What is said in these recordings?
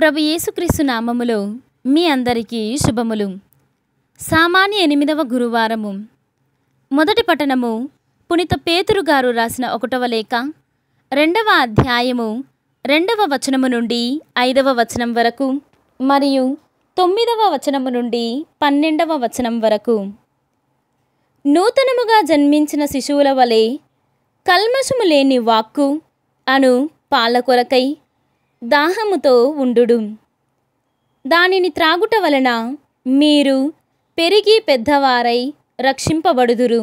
ప్రభు యేసుక్రీస్తు నామములో మీ అందరికీ శుభములు సామాన్య ఎనిమిదవ గురువారము మొదటి పట్టణము పునిత పేతురు గారు రాసిన ఒకటవ లేఖ రెండవ అధ్యాయము రెండవ వచనము నుండి ఐదవ వచనం వరకు మరియు తొమ్మిదవ వచనము నుండి పన్నెండవ వచనం వరకు నూతనముగా జన్మించిన శిశువుల వలె కల్మషము లేని వాక్కు అను పాలకొరకై దాహముతో ఉండుడు దానిని త్రాగుట వలన మీరు పెరిగి పెద్దవారై రక్షింపబడుదురు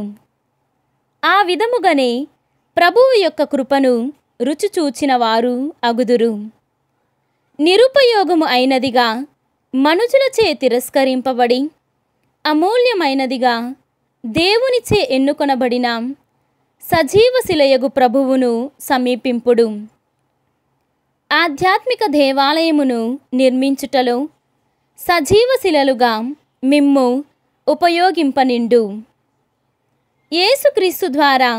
ఆ విధముగానే ప్రభువు యొక్క కృపను రుచిచూచిన వారు అగుదురు నిరుపయోగము అయినదిగా మనుషులచే తిరస్కరింపబడి అమూల్యమైనదిగా దేవునిచే ఎన్నుకొనబడిన సజీవ శిలయగు ప్రభువును సమీపింపుడు ఆధ్యాత్మిక దేవాలయమును నిర్మించుటలో సజీవశిలలుగా మిమ్ము ఉపయోగింపనిండు యేసుక్రీస్తు ద్వారా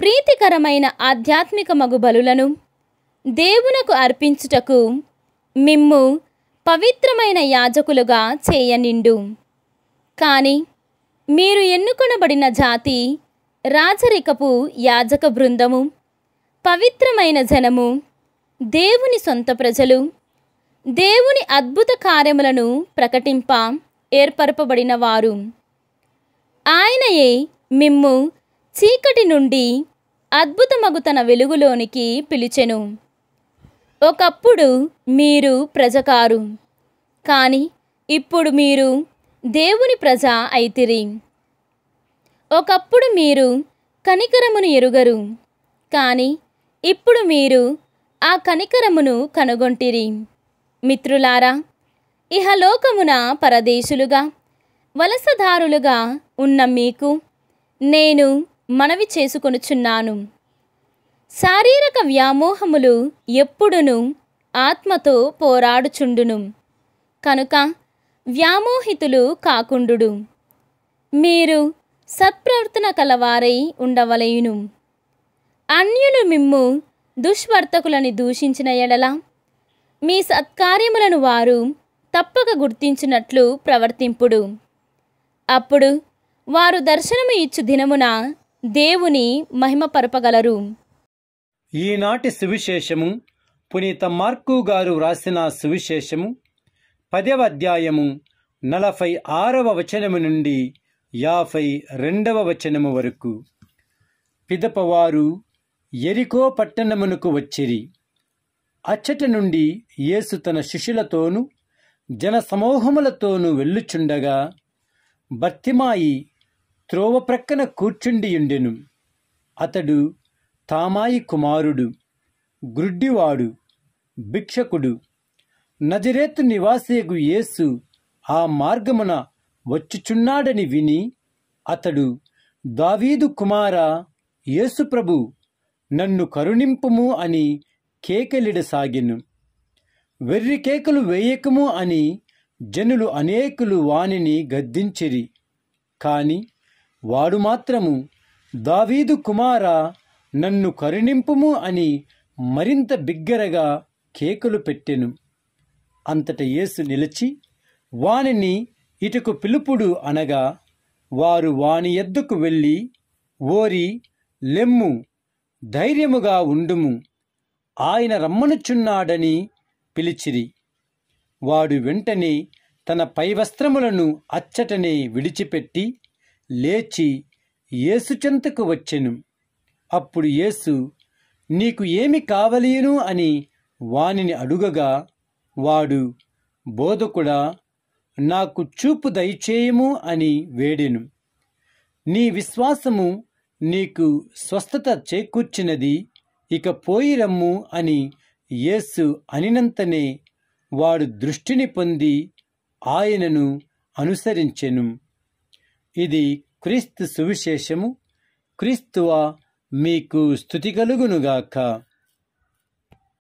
ప్రీతికరమైన ఆధ్యాత్మిక మగుబలులను దేవునకు అర్పించుటకు మిమ్ము పవిత్రమైన యాజకులుగా చేయనిండు కానీ మీరు ఎన్నుకొనబడిన జాతి రాజరికపు యాజక బృందము పవిత్రమైన జనము దేవుని సొంత ప్రజలు దేవుని అద్భుత కార్యములను ప్రకటింప ఏర్పరపబడిన వారు ఆయనయే మిమ్ము చీకటి నుండి అద్భుతమగు తన వెలుగులోనికి పిలిచెను ఒకప్పుడు మీరు ప్రజకారు కానీ ఇప్పుడు మీరు దేవుని ప్రజ అయితిరి ఒకప్పుడు మీరు కనికరమును ఎరుగరు కానీ ఇప్పుడు మీరు ఆ కనికరమును కనుగొంటిరి మిత్రులారా ఇహలోకమున పరదేశులుగా వలసదారులుగా ఉన్న మీకు నేను మనవి చేసుకొనుచున్నాను శారీరక వ్యామోహములు ఎప్పుడును ఆత్మతో పోరాడుచుండును కనుక వ్యామోహితులు కాకుండుడు మీరు సత్ప్రవర్తన కలవారై ఉండవలయును అన్యులు మిమ్ము దుష్వర్తకులని దూషించిన ఎడల మీ సత్కార్యములను వారు తప్పక గుర్తించినట్లు ప్రవర్తింపుడు అప్పుడు వారు దర్శనము ఇచ్చు దినమున దేవుని మహిమపరపగలరు ఈనాటి సువిశేషము పునీత మార్కు గారు వ్రాసిన సువిశేషము పదవ అధ్యాయము నలభై ఆరవ వచనము నుండి యాభై రెండవ వచనము వరకు పిదపవారు ఎరికో పట్టణమునకు వచ్చిరి అచ్చట నుండి యేసు తన శిష్యులతోనూ జనసమూహములతోనూ వెళ్ళుచుండగా బర్తిమాయి త్రోవ ప్రక్కన కూర్చుండియుండెను అతడు తామాయి కుమారుడు గ్రుడ్డివాడు భిక్షకుడు నజరేతు నివాసేగు యేసు ఆ మార్గమున వచ్చుచున్నాడని విని అతడు దావీదు కుమార యేసుప్రభు నన్ను కరుణింపుము అని కేకలిడసాగిను వెర్రి కేకలు వేయకము అని జనులు అనేకులు వానిని గద్దించిరి కాని వాడు మాత్రము దావీదు కుమార నన్ను కరుణింపుము అని మరింత బిగ్గరగా కేకలు పెట్టెను అంతట యేసు నిలిచి వానిని ఇటుకు పిలుపుడు అనగా వారు వాని ఎద్దుకు వెళ్ళి ఓరి లెమ్ము ధైర్యముగా ఉండుము ఆయన రమ్మనుచున్నాడని పిలిచిరి వాడు వెంటనే తన పైవస్త్రములను అచ్చటనే విడిచిపెట్టి లేచి యేసుచెంతకు వచ్చెను అప్పుడు యేసు నీకు ఏమి కావలేను అని వానిని అడుగగా వాడు బోధకుడా నాకు చూపు దయచేయము అని వేడెను నీ విశ్వాసము నీకు స్వస్థత చేకూర్చినది ఇక పోయి రమ్ము అని యేసు అనినంతనే వాడు దృష్టిని పొంది ఆయనను అనుసరించెను ఇది క్రీస్తు సువిశేషము క్రీస్తువా మీకు స్థుతి కలుగునుగాక